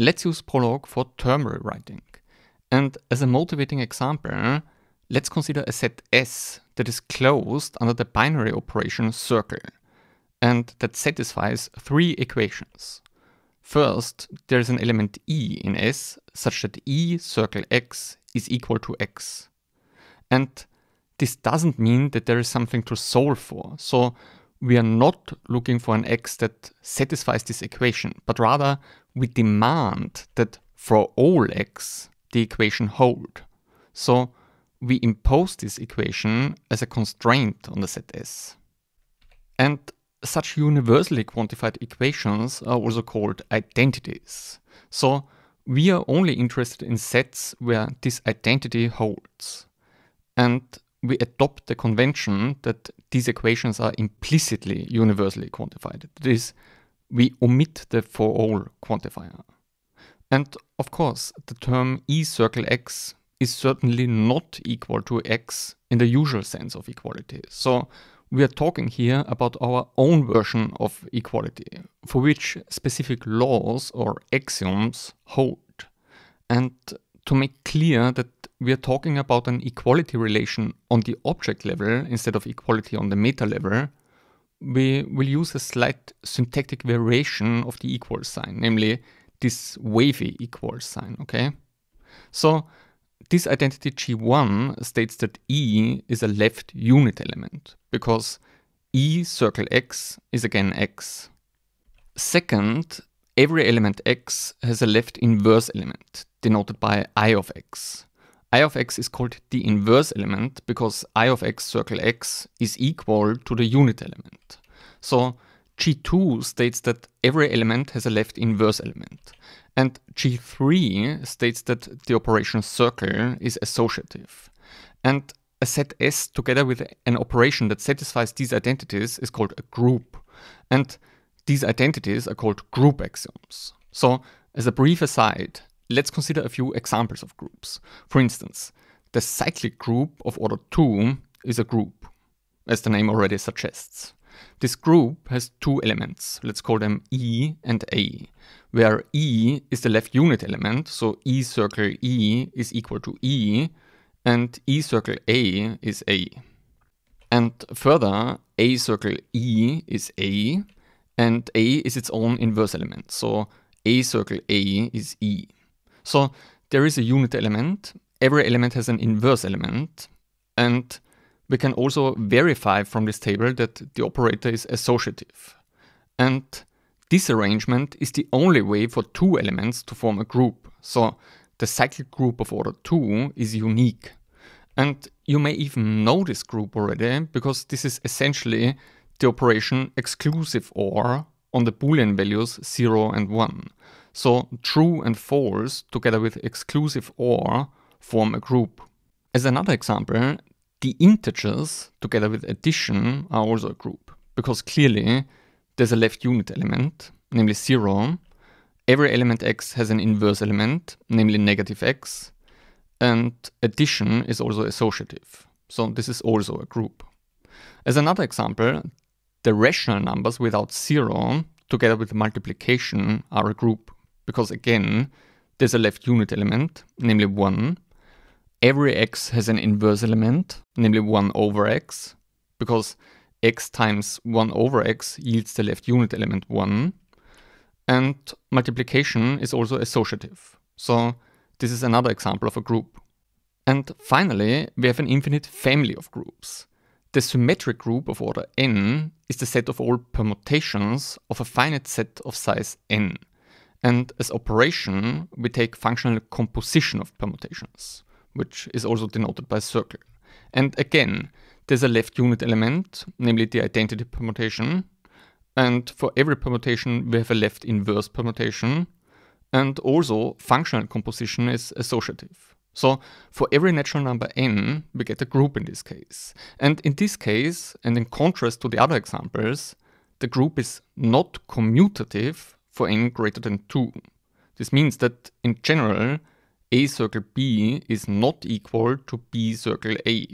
let's use Prolog for terminal writing. And as a motivating example, let's consider a set S that is closed under the binary operation circle, and that satisfies three equations. First, there is an element E in S such that E circle X is equal to X. And this doesn't mean that there is something to solve for, so we are not looking for an X that satisfies this equation, but rather we demand that for all x the equation hold. So we impose this equation as a constraint on the set S. And such universally quantified equations are also called identities. So we are only interested in sets where this identity holds. And we adopt the convention that these equations are implicitly universally quantified. That is, we omit the for all quantifier. And of course, the term E circle X is certainly not equal to X in the usual sense of equality. So we are talking here about our own version of equality, for which specific laws or axioms hold. And to make clear that we are talking about an equality relation on the object level instead of equality on the meta level, we will use a slight syntactic variation of the equal sign, namely this wavy equal sign, okay? So this identity G1 states that E is a left unit element because E circle X is again X. Second, every element X has a left inverse element denoted by I of X. I of x is called the inverse element because I of x circle x is equal to the unit element. So G2 states that every element has a left inverse element. And G3 states that the operation circle is associative. And a set S together with an operation that satisfies these identities is called a group. And these identities are called group axioms. So, as a brief aside, Let's consider a few examples of groups. For instance, the cyclic group of order 2 is a group, as the name already suggests. This group has two elements, let's call them E and A, where E is the left unit element, so E circle E is equal to E, and E circle A is A. And further, A circle E is A, and A is its own inverse element, so A circle A is E. So there is a unit element. Every element has an inverse element. And we can also verify from this table that the operator is associative. And this arrangement is the only way for two elements to form a group. So the cyclic group of order 2 is unique. And you may even know this group already because this is essentially the operation exclusive OR on the boolean values 0 and 1. So true and false together with exclusive OR form a group. As another example, the integers together with addition are also a group because clearly there's a left unit element, namely 0. Every element x has an inverse element, namely negative x, and addition is also associative. So this is also a group. As another example, the rational numbers without 0 together with multiplication are a group because again, there's a left unit element, namely 1. Every x has an inverse element, namely 1 over x, because x times 1 over x yields the left unit element 1. And multiplication is also associative. So this is another example of a group. And finally, we have an infinite family of groups. The symmetric group of order n is the set of all permutations of a finite set of size n. And as operation, we take functional composition of permutations, which is also denoted by a circle. And again, there's a left unit element, namely the identity permutation. And for every permutation, we have a left inverse permutation. And also, functional composition is associative. So for every natural number n, we get a group in this case. And in this case, and in contrast to the other examples, the group is not commutative, for n greater than 2. This means that, in general, A circle B is not equal to B circle A.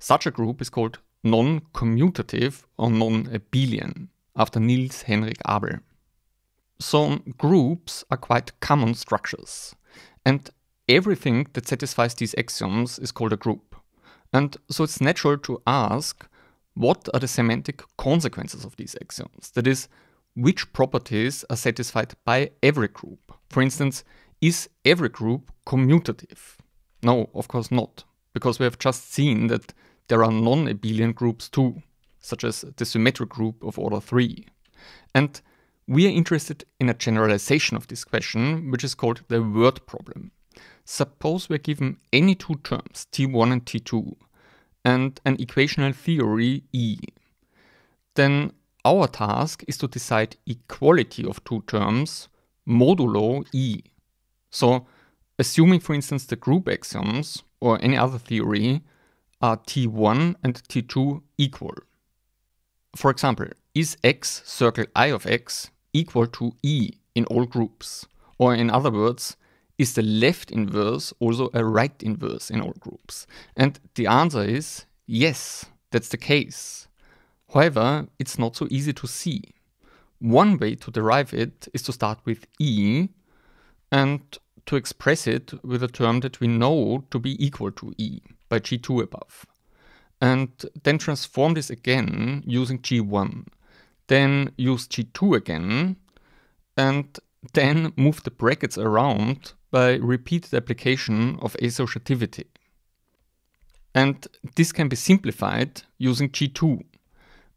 Such a group is called non-commutative or non-abelian, after Niels Henrik Abel. So groups are quite common structures, and everything that satisfies these axioms is called a group. And so it's natural to ask, what are the semantic consequences of these axioms? That is, which properties are satisfied by every group. For instance, is every group commutative? No, of course not, because we have just seen that there are non-abelian groups too, such as the symmetric group of order 3. And we are interested in a generalization of this question, which is called the word problem. Suppose we're given any two terms, t1 and t2, and an equational theory E. Then our task is to decide equality of two terms modulo E. So assuming, for instance, the group axioms or any other theory are T1 and T2 equal. For example, is X circle I of X equal to E in all groups? Or in other words, is the left inverse also a right inverse in all groups? And the answer is yes, that's the case. However, it's not so easy to see. One way to derive it is to start with E and to express it with a term that we know to be equal to E by G2 above. And then transform this again using G1. Then use G2 again and then move the brackets around by repeated application of associativity. And this can be simplified using G2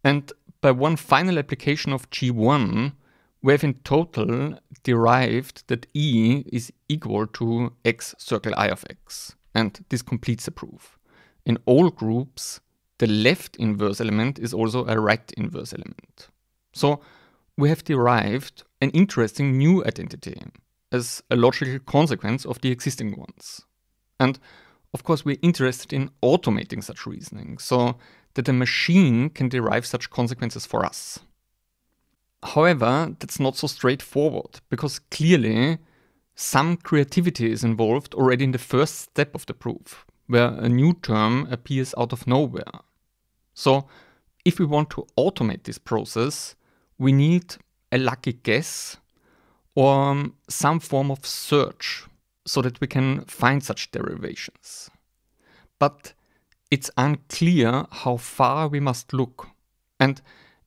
and by one final application of G1, we have in total derived that E is equal to x circle I of x. And this completes the proof. In all groups, the left inverse element is also a right inverse element. So we have derived an interesting new identity as a logical consequence of the existing ones. And of course, we're interested in automating such reasoning. So that a machine can derive such consequences for us. However, that's not so straightforward, because clearly some creativity is involved already in the first step of the proof, where a new term appears out of nowhere. So, if we want to automate this process, we need a lucky guess or um, some form of search so that we can find such derivations. But it's unclear how far we must look. And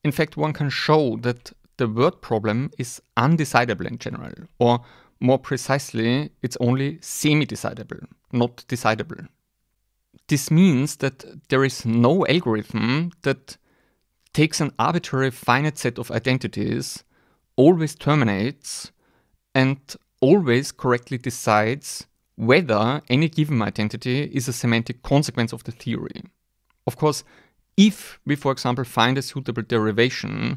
in fact, one can show that the word problem is undecidable in general, or more precisely, it's only semi decidable, not decidable. This means that there is no algorithm that takes an arbitrary finite set of identities, always terminates, and always correctly decides whether any given identity is a semantic consequence of the theory. Of course, if we, for example, find a suitable derivation,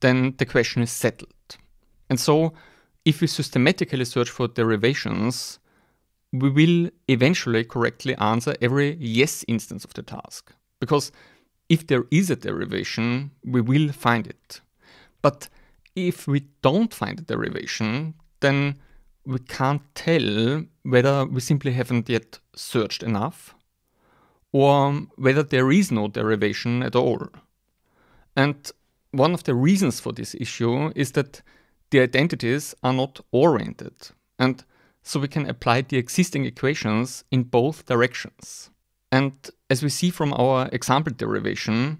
then the question is settled. And so, if we systematically search for derivations, we will eventually correctly answer every yes instance of the task. Because if there is a derivation, we will find it. But if we don't find a derivation, then we can't tell whether we simply haven't yet searched enough or whether there is no derivation at all. And one of the reasons for this issue is that the identities are not oriented, and so we can apply the existing equations in both directions. And as we see from our example derivation,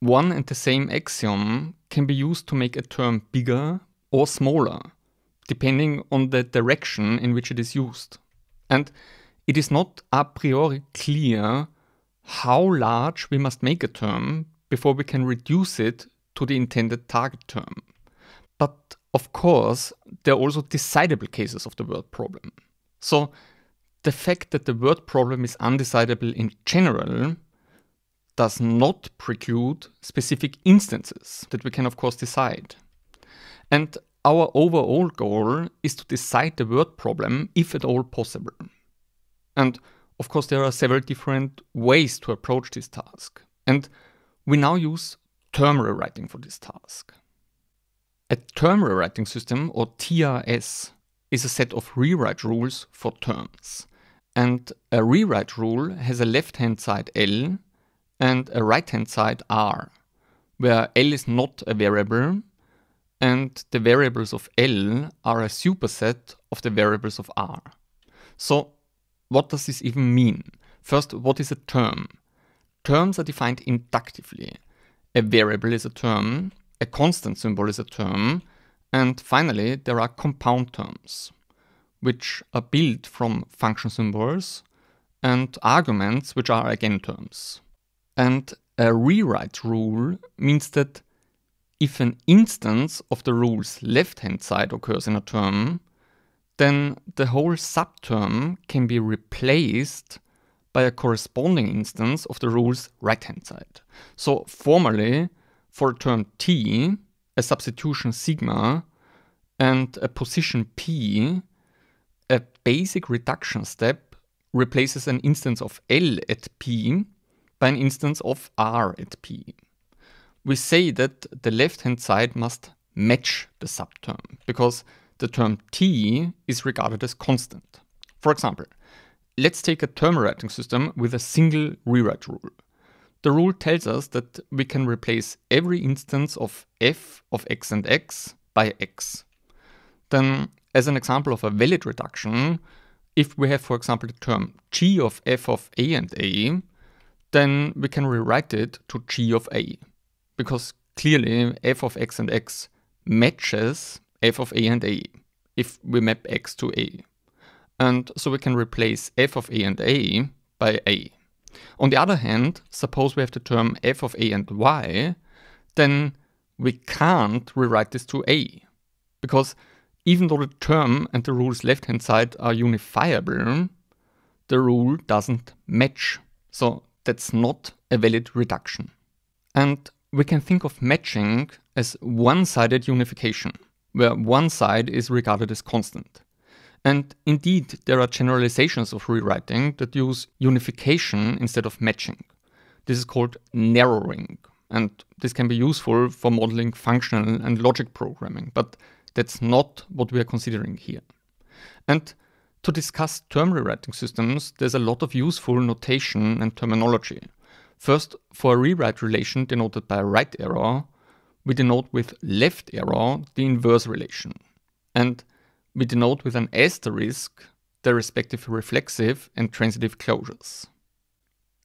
one and the same axiom can be used to make a term bigger or smaller depending on the direction in which it is used. And it is not a priori clear how large we must make a term before we can reduce it to the intended target term. But of course, there are also decidable cases of the word problem. So the fact that the word problem is undecidable in general does not preclude specific instances that we can, of course, decide. And our overall goal is to decide the word problem if at all possible. And of course, there are several different ways to approach this task. And we now use term rewriting for this task. A term rewriting system, or TRS, is a set of rewrite rules for terms. And a rewrite rule has a left hand side L and a right hand side R, where L is not a variable and the variables of L are a superset of the variables of R. So what does this even mean? First, what is a term? Terms are defined inductively. A variable is a term, a constant symbol is a term, and finally, there are compound terms, which are built from function symbols and arguments, which are again terms. And a rewrite rule means that if an instance of the rule's left-hand side occurs in a term, then the whole subterm can be replaced by a corresponding instance of the rule's right-hand side. So formally, for term t, a substitution sigma and a position p, a basic reduction step replaces an instance of L at p by an instance of R at p we say that the left-hand side must match the subterm because the term t is regarded as constant. For example, let's take a term writing system with a single rewrite rule. The rule tells us that we can replace every instance of f of x and x by x. Then, as an example of a valid reduction, if we have, for example, the term g of f of a and a, then we can rewrite it to g of a because clearly f of x and x matches f of a and a if we map x to a. And so we can replace f of a and a by a. On the other hand, suppose we have the term f of a and y, then we can't rewrite this to a. Because even though the term and the rule's left-hand side are unifiable, the rule doesn't match. So that's not a valid reduction. And we can think of matching as one-sided unification, where one side is regarded as constant. And indeed, there are generalizations of rewriting that use unification instead of matching. This is called narrowing, and this can be useful for modeling functional and logic programming, but that's not what we are considering here. And to discuss term rewriting systems, there's a lot of useful notation and terminology. First, for a rewrite relation denoted by a right error, we denote with left error the inverse relation. And we denote with an asterisk the respective reflexive and transitive closures.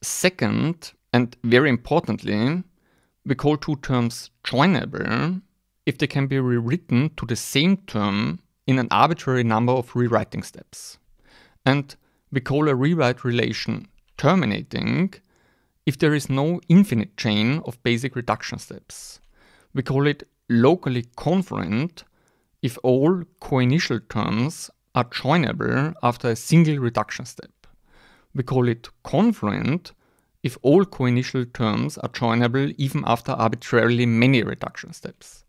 Second, and very importantly, we call two terms joinable if they can be rewritten to the same term in an arbitrary number of rewriting steps. And we call a rewrite relation terminating if there is no infinite chain of basic reduction steps. We call it locally confluent if all coinitial terms are joinable after a single reduction step. We call it confluent if all coinitial terms are joinable even after arbitrarily many reduction steps.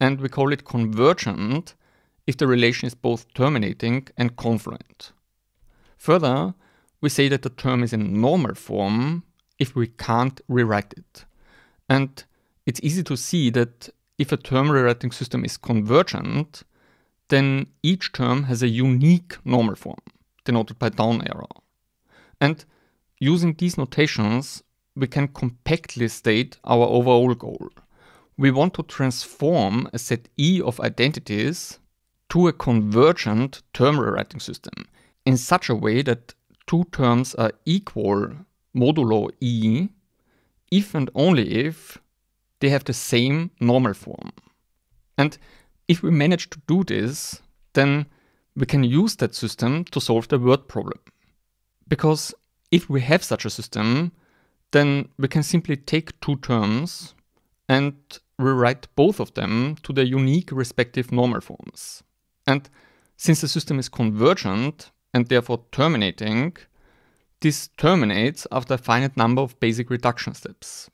And we call it convergent if the relation is both terminating and confluent. Further, we say that the term is in normal form if we can't rewrite it. And it's easy to see that if a term rewriting system is convergent, then each term has a unique normal form, denoted by down arrow. And using these notations, we can compactly state our overall goal. We want to transform a set E of identities to a convergent term rewriting system in such a way that two terms are equal modulo e if and only if they have the same normal form. And if we manage to do this, then we can use that system to solve the word problem. Because if we have such a system, then we can simply take two terms and rewrite both of them to their unique respective normal forms. And since the system is convergent and therefore terminating, this terminates after a finite number of basic reduction steps.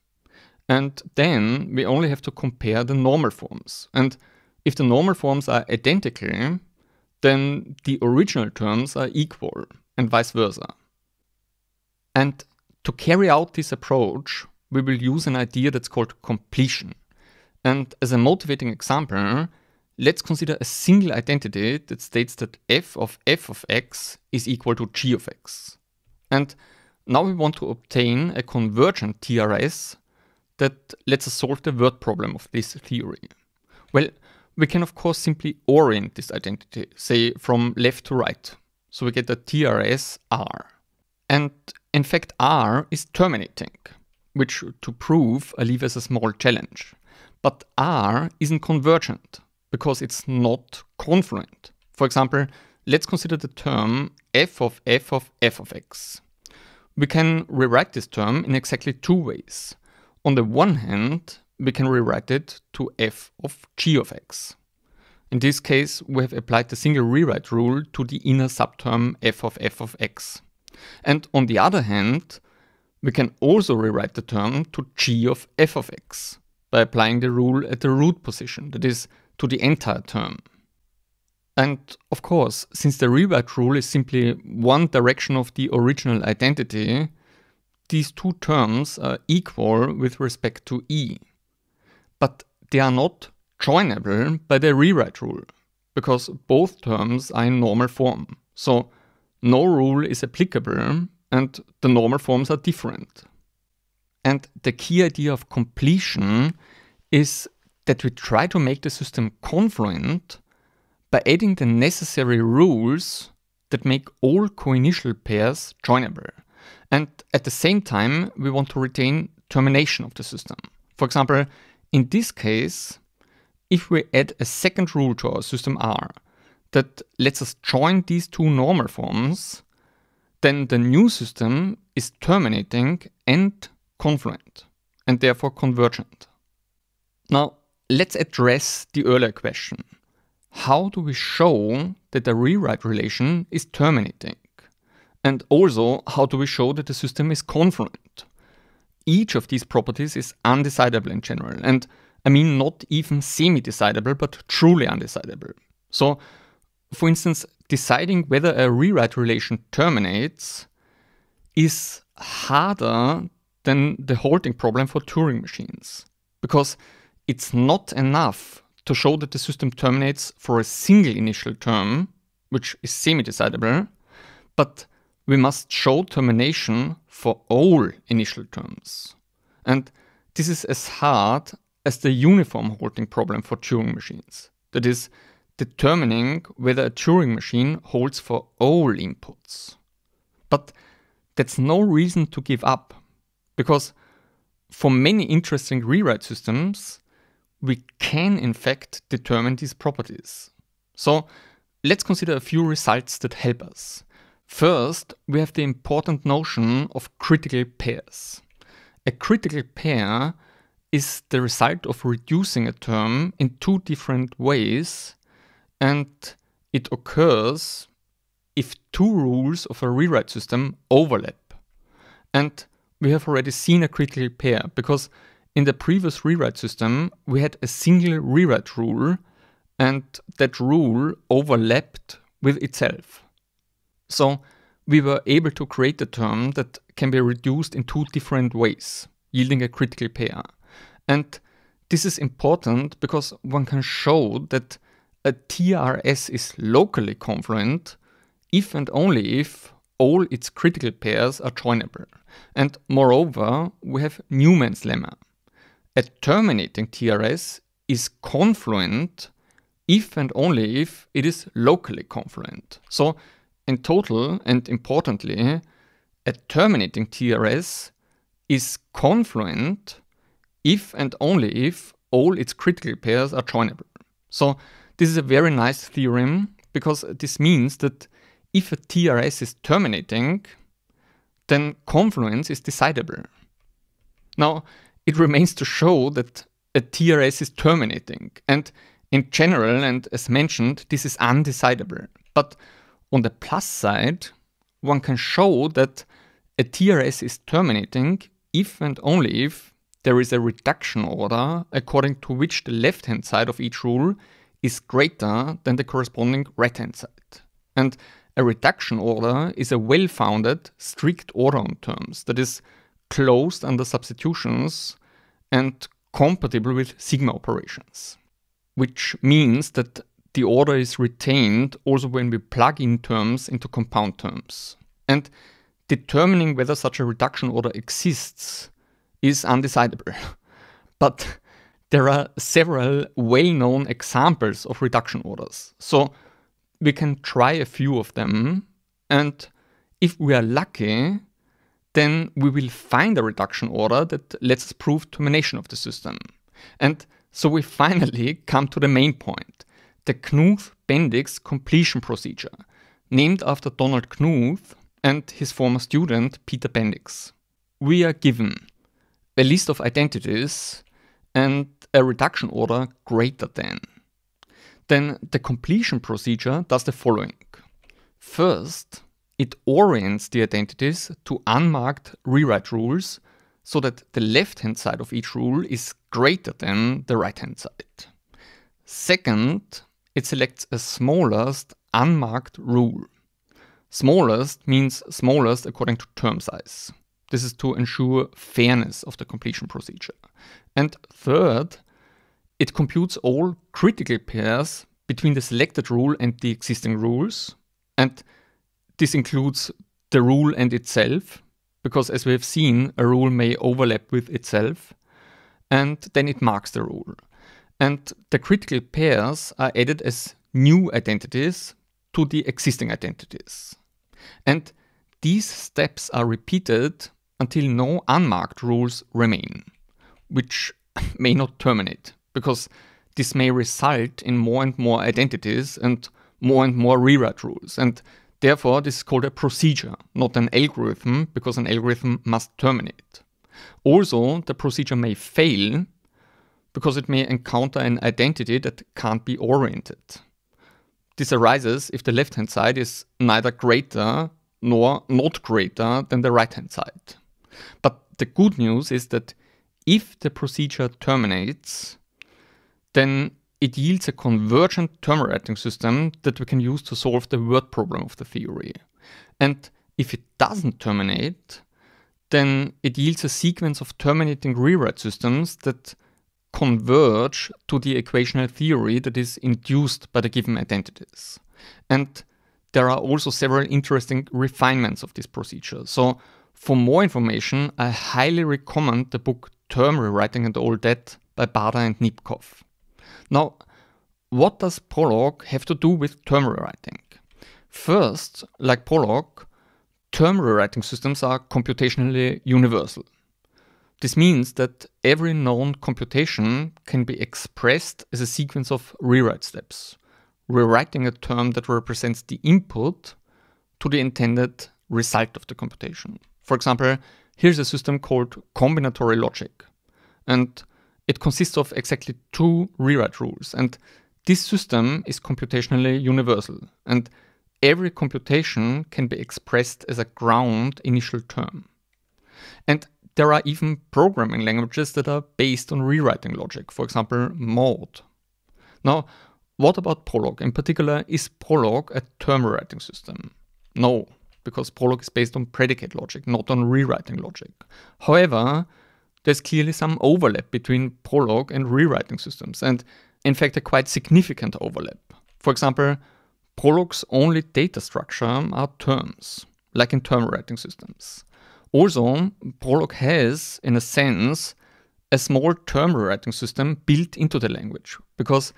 And then we only have to compare the normal forms. And if the normal forms are identical, then the original terms are equal, and vice versa. And to carry out this approach, we will use an idea that's called completion. And as a motivating example, let's consider a single identity that states that f of f of x is equal to g of x. And now we want to obtain a convergent TRS that lets us solve the word problem of this theory. Well, we can of course simply orient this identity, say from left to right. So we get a TRS R. And in fact R is terminating, which to prove I leave as a small challenge. But R isn't convergent, because it's not confluent. For example, let's consider the term f of f of f of x. We can rewrite this term in exactly two ways. On the one hand, we can rewrite it to f of g of x. In this case, we have applied the single rewrite rule to the inner subterm f of f of x. And on the other hand, we can also rewrite the term to g of f of x by applying the rule at the root position, that is, to the entire term. And of course, since the rewrite rule is simply one direction of the original identity, these two terms are equal with respect to E. But they are not joinable by the rewrite rule, because both terms are in normal form. So no rule is applicable and the normal forms are different. And the key idea of completion is that we try to make the system confluent by adding the necessary rules that make all coinitial pairs joinable. And at the same time, we want to retain termination of the system. For example, in this case, if we add a second rule to our system R that lets us join these two normal forms, then the new system is terminating and confluent, and therefore convergent. Now, let's address the earlier question how do we show that the rewrite relation is terminating? And also, how do we show that the system is confluent? Each of these properties is undecidable in general, and I mean not even semi-decidable, but truly undecidable. So, for instance, deciding whether a rewrite relation terminates is harder than the halting problem for Turing machines, because it's not enough to show that the system terminates for a single initial term, which is semi-decidable, but we must show termination for all initial terms. And this is as hard as the uniform halting problem for Turing machines. That is, determining whether a Turing machine holds for all inputs. But that's no reason to give up, because for many interesting rewrite systems, we can in fact determine these properties. So let's consider a few results that help us. First, we have the important notion of critical pairs. A critical pair is the result of reducing a term in two different ways, and it occurs if two rules of a rewrite system overlap. And we have already seen a critical pair because in the previous rewrite system, we had a single rewrite rule, and that rule overlapped with itself. So we were able to create a term that can be reduced in two different ways, yielding a critical pair. And this is important because one can show that a TRS is locally confluent if and only if all its critical pairs are joinable. And moreover, we have Newman's lemma. A terminating TRS is confluent if and only if it is locally confluent. So in total and importantly, a terminating TRS is confluent if and only if all its critical pairs are joinable. So this is a very nice theorem because this means that if a TRS is terminating, then confluence is decidable. Now, it remains to show that a TRS is terminating. And in general, and as mentioned, this is undecidable. But on the plus side, one can show that a TRS is terminating if and only if there is a reduction order according to which the left hand side of each rule is greater than the corresponding right hand side. And a reduction order is a well founded, strict order on terms that is closed under substitutions and compatible with sigma operations, which means that the order is retained also when we plug in terms into compound terms. And determining whether such a reduction order exists is undecidable. but there are several well known examples of reduction orders. So we can try a few of them, and if we are lucky, then we will find a reduction order that lets us prove termination of the system. And so we finally come to the main point, the Knuth-Bendix completion procedure, named after Donald Knuth and his former student Peter Bendix. We are given a list of identities and a reduction order greater than. Then the completion procedure does the following. First, it orients the identities to unmarked rewrite rules so that the left-hand side of each rule is greater than the right-hand side. Second, it selects a smallest unmarked rule. Smallest means smallest according to term size. This is to ensure fairness of the completion procedure. And third, it computes all critical pairs between the selected rule and the existing rules, and this includes the rule and itself, because as we have seen, a rule may overlap with itself, and then it marks the rule. And the critical pairs are added as new identities to the existing identities. And these steps are repeated until no unmarked rules remain, which may not terminate, because this may result in more and more identities and more and more rewrite rules, and Therefore, this is called a procedure, not an algorithm, because an algorithm must terminate. Also, the procedure may fail because it may encounter an identity that can't be oriented. This arises if the left-hand side is neither greater nor not greater than the right-hand side. But the good news is that if the procedure terminates, then it yields a convergent term rating system that we can use to solve the word problem of the theory. And if it doesn't terminate, then it yields a sequence of terminating rewrite systems that converge to the equational theory that is induced by the given identities. And there are also several interesting refinements of this procedure. So, for more information, I highly recommend the book Term Rewriting and All That by Bader and Nipkow. Now, what does Prolog have to do with term rewriting? First, like Prolog, term rewriting systems are computationally universal. This means that every known computation can be expressed as a sequence of rewrite steps, rewriting a term that represents the input to the intended result of the computation. For example, here's a system called combinatorial logic. And it consists of exactly two rewrite rules, and this system is computationally universal, and every computation can be expressed as a ground initial term. And there are even programming languages that are based on rewriting logic, for example, Maud. Now, what about Prolog? In particular, is Prolog a term rewriting system? No, because Prolog is based on predicate logic, not on rewriting logic. However, there's clearly some overlap between Prolog and rewriting systems, and in fact, a quite significant overlap. For example, Prolog's only data structure are terms, like in term writing systems. Also, Prolog has, in a sense, a small term rewriting system built into the language, because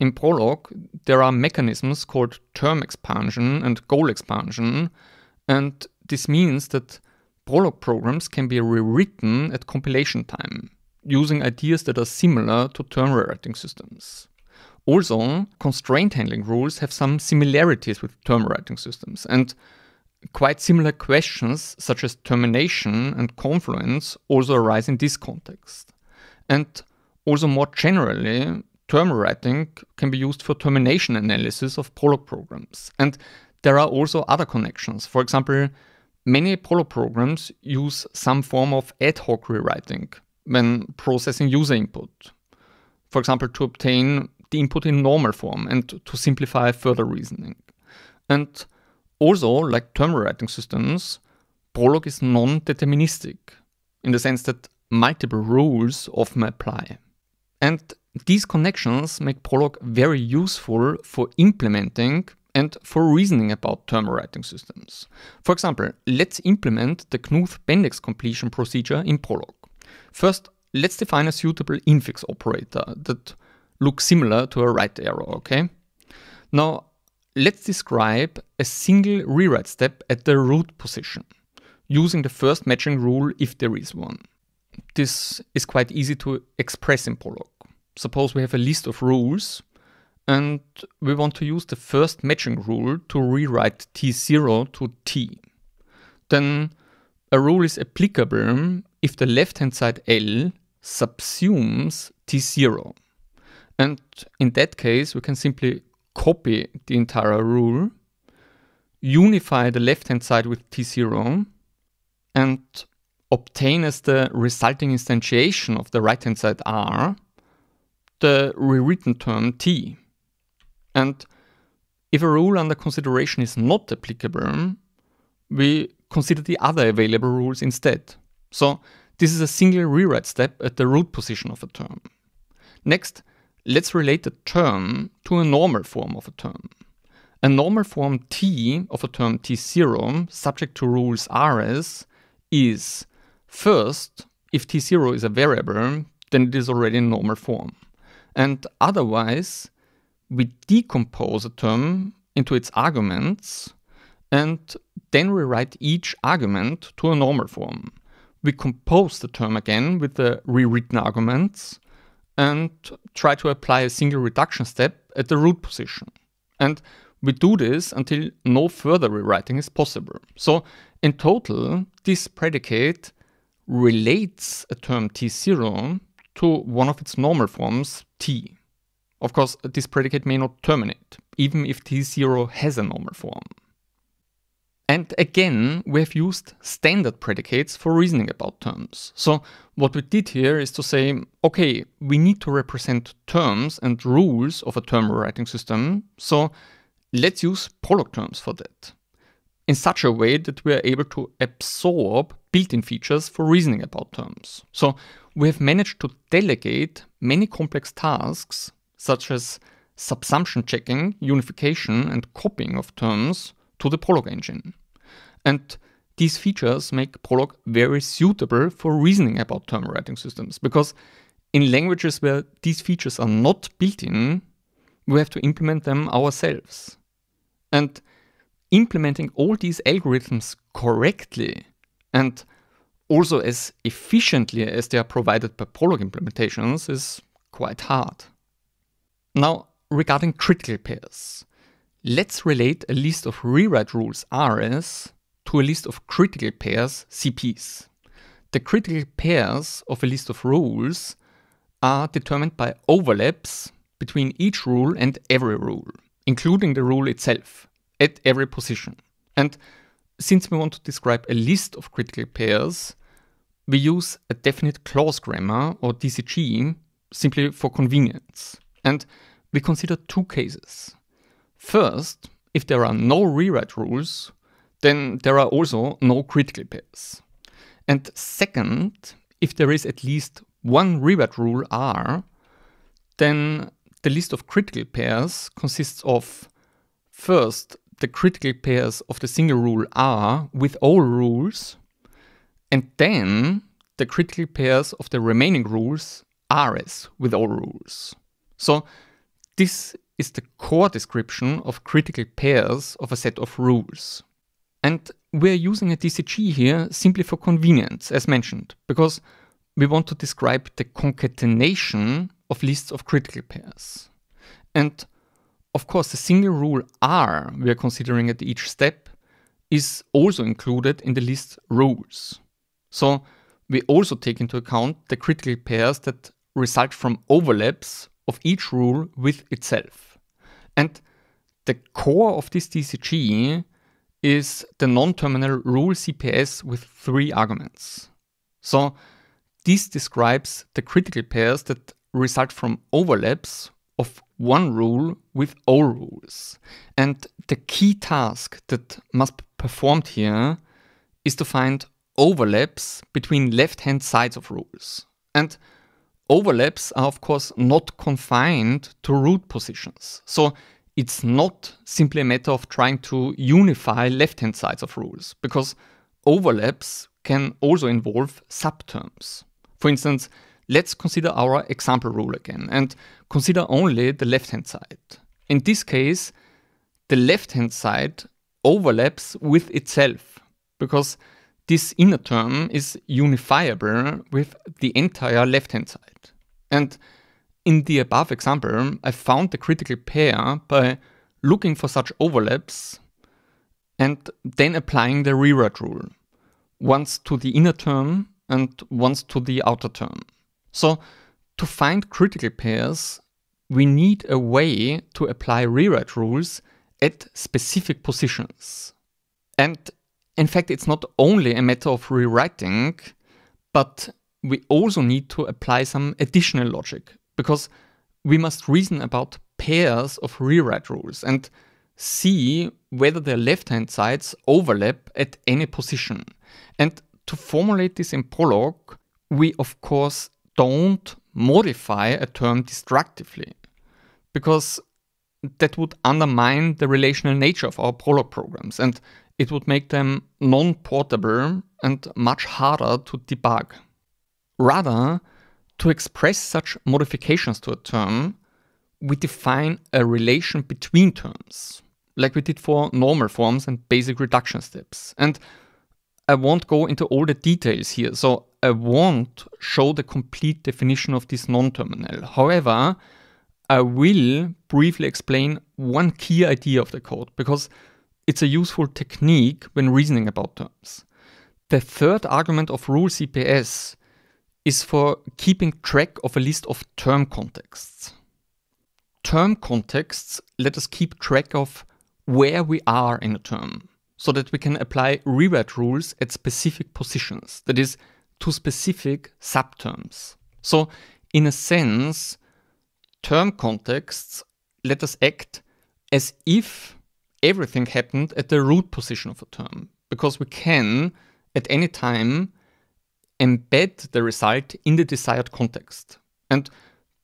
in Prolog, there are mechanisms called term expansion and goal expansion, and this means that Prolog programs can be rewritten at compilation time using ideas that are similar to term rewriting systems. Also, constraint handling rules have some similarities with term rewriting systems, and quite similar questions such as termination and confluence also arise in this context. And also, more generally, term rewriting can be used for termination analysis of Prolog programs. And there are also other connections. For example, Many Apollo programs use some form of ad hoc rewriting when processing user input. For example, to obtain the input in normal form and to simplify further reasoning. And also, like term rewriting systems, Prolog is non deterministic in the sense that multiple rules often apply. And these connections make Prolog very useful for implementing and for reasoning about term writing systems. For example, let's implement the Knuth Bendix completion procedure in Prolog. First, let's define a suitable infix operator that looks similar to a right arrow, okay? Now, let's describe a single rewrite step at the root position using the first matching rule if there is one. This is quite easy to express in Prolog. Suppose we have a list of rules and we want to use the first matching rule to rewrite T0 to T. Then a rule is applicable if the left-hand side L subsumes T0. And in that case, we can simply copy the entire rule, unify the left-hand side with T0, and obtain as the resulting instantiation of the right-hand side R, the rewritten term T. And if a rule under consideration is not applicable, we consider the other available rules instead. So this is a single rewrite step at the root position of a term. Next, let's relate a term to a normal form of a term. A normal form T of a term T0 subject to rules Rs is first, if T0 is a variable, then it is already in normal form. And otherwise, we decompose a term into its arguments and then rewrite each argument to a normal form. We compose the term again with the rewritten arguments and try to apply a single reduction step at the root position. And we do this until no further rewriting is possible. So in total, this predicate relates a term T0 to one of its normal forms T. Of course, this predicate may not terminate, even if T0 has a normal form. And again, we have used standard predicates for reasoning about terms. So what we did here is to say, okay, we need to represent terms and rules of a term writing system, so let's use Pollock terms for that. In such a way that we are able to absorb built-in features for reasoning about terms. So we have managed to delegate many complex tasks such as subsumption checking, unification, and copying of terms to the Prolog engine. And these features make Prolog very suitable for reasoning about term writing systems, because in languages where these features are not built in, we have to implement them ourselves. And implementing all these algorithms correctly and also as efficiently as they are provided by Prolog implementations is quite hard. Now, regarding critical pairs, let's relate a list of rewrite rules Rs to a list of critical pairs CPs. The critical pairs of a list of rules are determined by overlaps between each rule and every rule, including the rule itself, at every position. And since we want to describe a list of critical pairs, we use a definite clause grammar or DCG simply for convenience. And we consider two cases. First, if there are no rewrite rules, then there are also no critical pairs. And second, if there is at least one rewrite rule R, then the list of critical pairs consists of first the critical pairs of the single rule R with all rules, and then the critical pairs of the remaining rules RS with all rules. So this is the core description of critical pairs of a set of rules. And we're using a DCG here simply for convenience, as mentioned, because we want to describe the concatenation of lists of critical pairs. And of course, the single rule R we are considering at each step is also included in the list rules. So we also take into account the critical pairs that result from overlaps of each rule with itself. And the core of this DCG is the non-terminal rule CPS with three arguments. So this describes the critical pairs that result from overlaps of one rule with all rules. And the key task that must be performed here is to find overlaps between left-hand sides of rules. And overlaps are, of course, not confined to root positions. So it's not simply a matter of trying to unify left hand sides of rules, because overlaps can also involve subterms. For instance, let's consider our example rule again and consider only the left hand side. In this case, the left hand side overlaps with itself because this inner term is unifiable with the entire left-hand side. And in the above example, I found the critical pair by looking for such overlaps and then applying the rewrite rule, once to the inner term and once to the outer term. So to find critical pairs, we need a way to apply rewrite rules at specific positions. And in fact, it's not only a matter of rewriting, but we also need to apply some additional logic because we must reason about pairs of rewrite rules and see whether their left-hand sides overlap at any position. And to formulate this in Prolog, we of course don't modify a term destructively because that would undermine the relational nature of our Prolog programs and it would make them non-portable and much harder to debug. Rather, to express such modifications to a term, we define a relation between terms, like we did for normal forms and basic reduction steps. And I won't go into all the details here, so I won't show the complete definition of this non-terminal. However, I will briefly explain one key idea of the code, because it's a useful technique when reasoning about terms. The third argument of rule CPS is for keeping track of a list of term contexts. Term contexts let us keep track of where we are in a term so that we can apply rewrite rules at specific positions, that is, to specific subterms. So, in a sense, term contexts let us act as if everything happened at the root position of a term because we can at any time embed the result in the desired context. And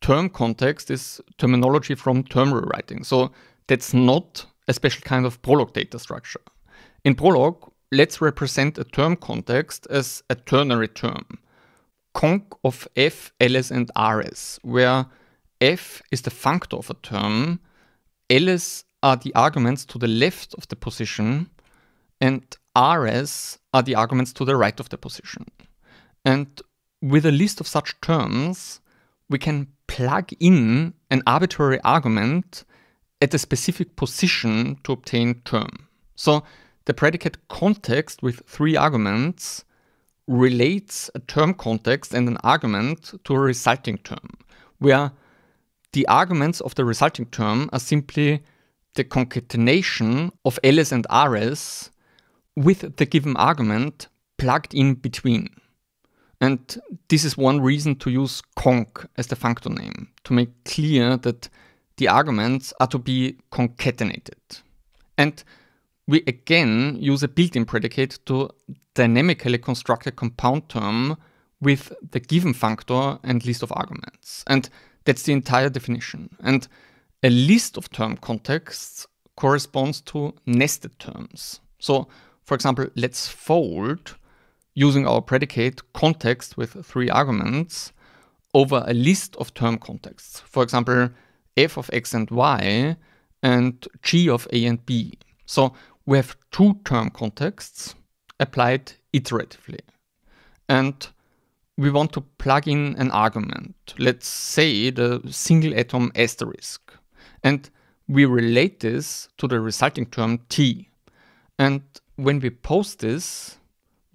term context is terminology from term rewriting. So that's not a special kind of prolog data structure. In prolog, let's represent a term context as a ternary term, conc of f, ls, and rs, where f is the functor of a term, ls are the arguments to the left of the position and rs are the arguments to the right of the position. And with a list of such terms, we can plug in an arbitrary argument at a specific position to obtain term. So the predicate context with three arguments relates a term context and an argument to a resulting term, where the arguments of the resulting term are simply the concatenation of Ls and Rs with the given argument plugged in between. And this is one reason to use conc as the functor name, to make clear that the arguments are to be concatenated. And we again use a built-in predicate to dynamically construct a compound term with the given functor and list of arguments. And that's the entire definition. And a list of term contexts corresponds to nested terms. So, for example, let's fold using our predicate context with three arguments over a list of term contexts. For example, f of x and y and g of a and b. So we have two term contexts applied iteratively. And we want to plug in an argument, let's say the single atom asterisk. And we relate this to the resulting term t. And when we post this,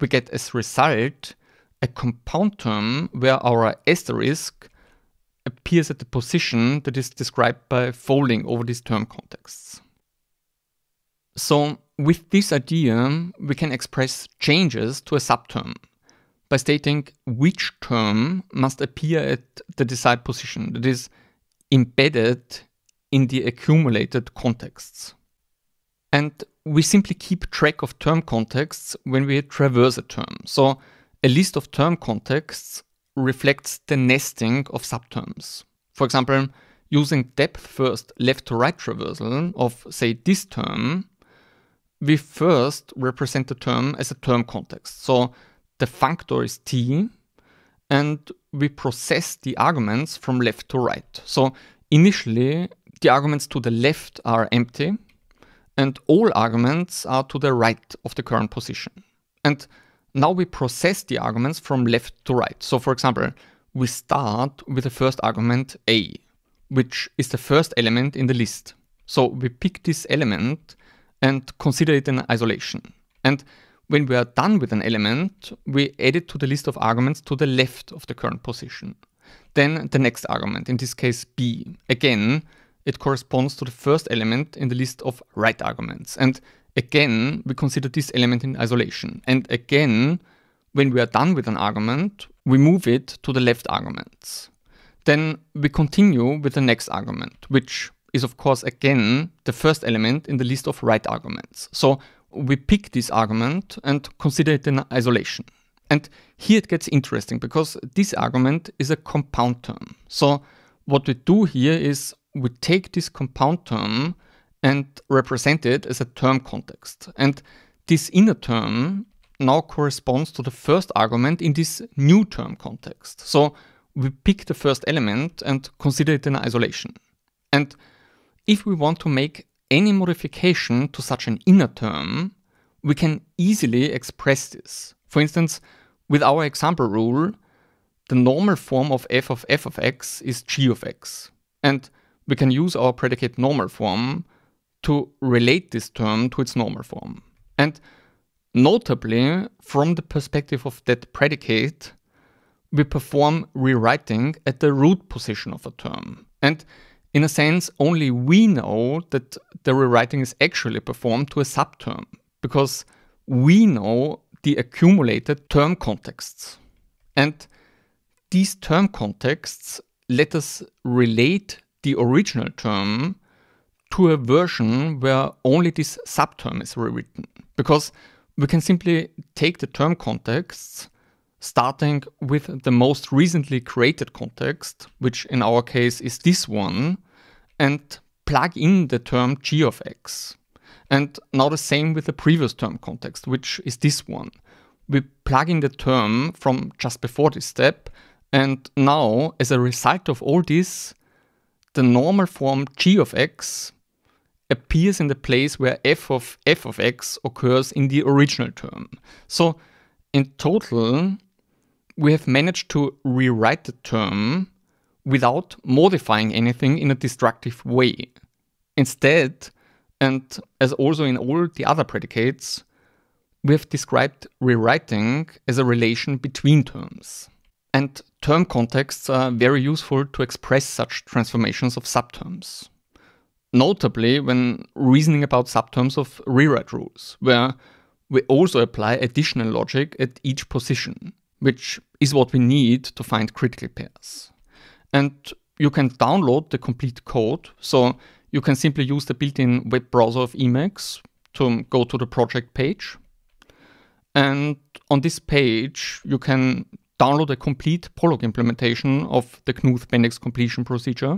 we get as result a compound term where our asterisk appears at the position that is described by folding over these term contexts. So with this idea, we can express changes to a subterm by stating which term must appear at the desired position, that is, embedded in the accumulated contexts. And we simply keep track of term contexts when we traverse a term. So a list of term contexts reflects the nesting of subterms. For example, using depth first left to right traversal of, say, this term, we first represent the term as a term context. So the functor is t, and we process the arguments from left to right. So initially, the arguments to the left are empty, and all arguments are to the right of the current position. And now we process the arguments from left to right. So for example, we start with the first argument A, which is the first element in the list. So we pick this element and consider it in isolation. And when we are done with an element, we add it to the list of arguments to the left of the current position. Then the next argument, in this case B. Again, it corresponds to the first element in the list of right arguments. And again, we consider this element in isolation. And again, when we are done with an argument, we move it to the left arguments. Then we continue with the next argument, which is of course again the first element in the list of right arguments. So we pick this argument and consider it in isolation. And here it gets interesting because this argument is a compound term. So what we do here is we take this compound term and represent it as a term context. And this inner term now corresponds to the first argument in this new term context. So we pick the first element and consider it in isolation. And if we want to make any modification to such an inner term, we can easily express this. For instance, with our example rule, the normal form of f of f of x is g of x. And we can use our predicate normal form to relate this term to its normal form. And notably, from the perspective of that predicate, we perform rewriting at the root position of a term. And in a sense, only we know that the rewriting is actually performed to a subterm, because we know the accumulated term contexts. And these term contexts let us relate the original term to a version where only this subterm is rewritten. Because we can simply take the term contexts, starting with the most recently created context, which in our case is this one, and plug in the term g of x. And now the same with the previous term context, which is this one. We plug in the term from just before this step, and now as a result of all this, the normal form g of x appears in the place where f of f of x occurs in the original term. So in total, we have managed to rewrite the term without modifying anything in a destructive way. Instead, and as also in all the other predicates, we have described rewriting as a relation between terms. And term contexts are very useful to express such transformations of subterms. Notably when reasoning about subterms of rewrite rules, where we also apply additional logic at each position, which is what we need to find critical pairs. And you can download the complete code, so you can simply use the built-in web browser of Emacs to go to the project page. And on this page, you can download a complete Prolog implementation of the Knuth Bendix completion procedure.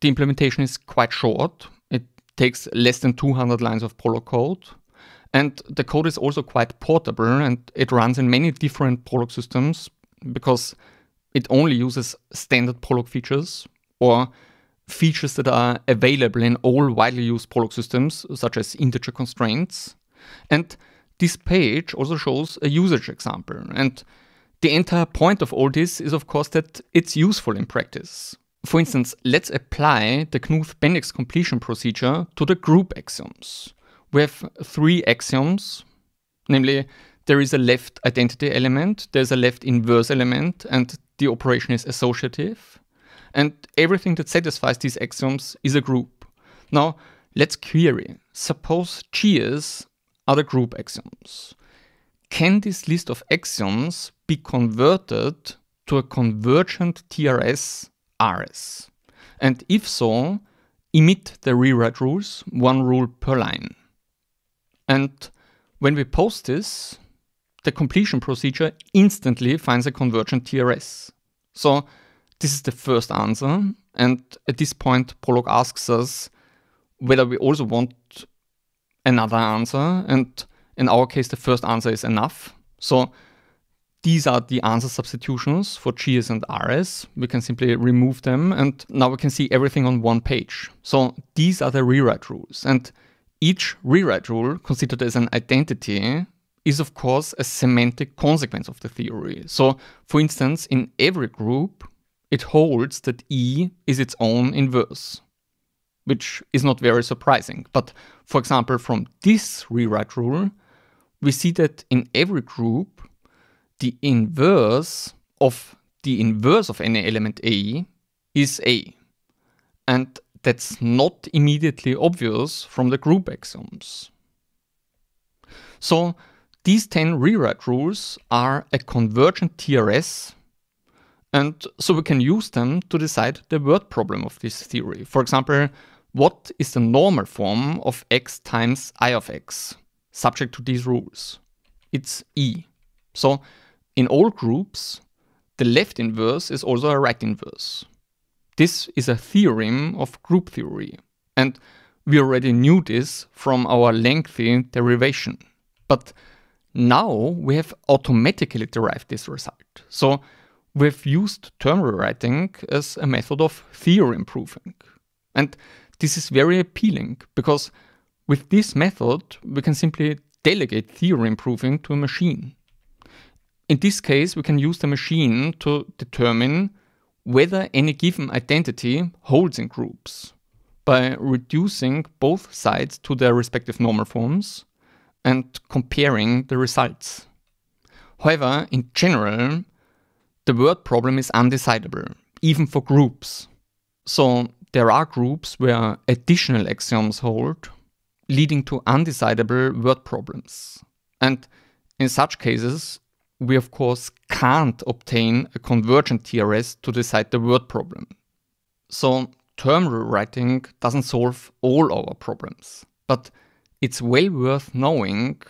The implementation is quite short. It takes less than 200 lines of Prolog code. And the code is also quite portable and it runs in many different Prolog systems because it only uses standard Prolog features or features that are available in all widely used Prolog systems, such as integer constraints. And this page also shows a usage example. And the entire point of all this is, of course, that it's useful in practice. For instance, let's apply the Knuth-Bendix completion procedure to the group axioms. We have three axioms, namely there is a left identity element, there's a left inverse element, and the operation is associative. And everything that satisfies these axioms is a group. Now, let's query. Suppose G is other group axioms can this list of axioms be converted to a convergent TRS RS? And if so, emit the rewrite rules, one rule per line. And when we post this, the completion procedure instantly finds a convergent TRS. So this is the first answer. And at this point, Prolog asks us whether we also want another answer. And in our case, the first answer is enough. So these are the answer substitutions for GS and RS. We can simply remove them and now we can see everything on one page. So these are the rewrite rules and each rewrite rule considered as an identity is of course a semantic consequence of the theory. So for instance, in every group, it holds that E is its own inverse, which is not very surprising. But for example, from this rewrite rule, we see that in every group, the inverse of the inverse of any element A is A. And that's not immediately obvious from the group axioms. So these 10 rewrite rules are a convergent TRS and so we can use them to decide the word problem of this theory. For example, what is the normal form of x times i of x? subject to these rules. It's E. So in all groups, the left inverse is also a right inverse. This is a theorem of group theory, and we already knew this from our lengthy derivation. But now we have automatically derived this result. So we've used term rewriting as a method of theorem proving. And this is very appealing because with this method, we can simply delegate theorem proving to a machine. In this case, we can use the machine to determine whether any given identity holds in groups by reducing both sides to their respective normal forms and comparing the results. However, in general, the word problem is undecidable, even for groups. So there are groups where additional axioms hold, leading to undecidable word problems. And in such cases, we of course can't obtain a convergent TRS to decide the word problem. So term rewriting doesn't solve all our problems, but it's well worth knowing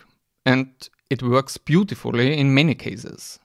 and it works beautifully in many cases.